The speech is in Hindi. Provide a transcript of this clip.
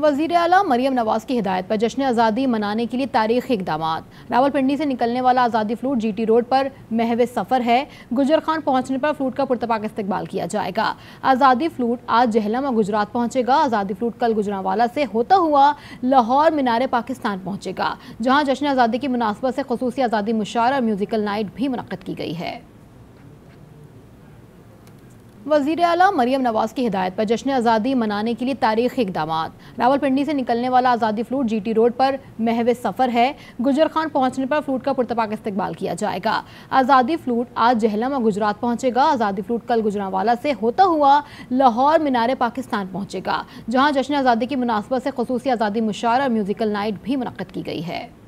वजीर अला मरियम नवाज की हिदायत पर जश्न आज़ादी मनाने के लिए तारीखी इकदाम रावलपिंडी से निकलने वाला आज़ादी फ्लूट जीटी रोड पर महव सफ़र है गुजर खान पहुँचने पर फ्लूट का पुरतपाक इस्तेबाल किया जाएगा आज़ादी फ्लूट आज जहलम और गुजरात पहुँचेगा आज़ादी फ्लूट कल गुजरावाला से होता हुआ लाहौर मीनार पाकिस्तान पहुँचेगा जहाँ जश्न आज़ादी की मुनासबत से खसूस आज़ादी मुशार और म्यूज़िकल नाइट भी मनद की गई है वजीर अला मरीम नवाज़ की हिदायत पर जश्न आज़ादी मनाने के लिए तारीखी इकदाम रावलपिंडी से निकलने वाला आज़ादी फ्लूट जीटी रोड पर महव सफ़र है गुजर खान पहुँचने पर फ्लूट का पुरतपाक इस्तेबाल किया जाएगा आज़ादी फ्लूट आज जहलम और गुजरात पहुँचेगा आज़ादी फ्लूट कल गुजरावाला से होता हुआ लाहौर मीनार पाकिस्तान पहुँचेगा जहाँ जश्न आज़ादी की मुनासबत से खसूस आज़ादी मुशार और म्यूज़िकल नाइट भी मनद की गई है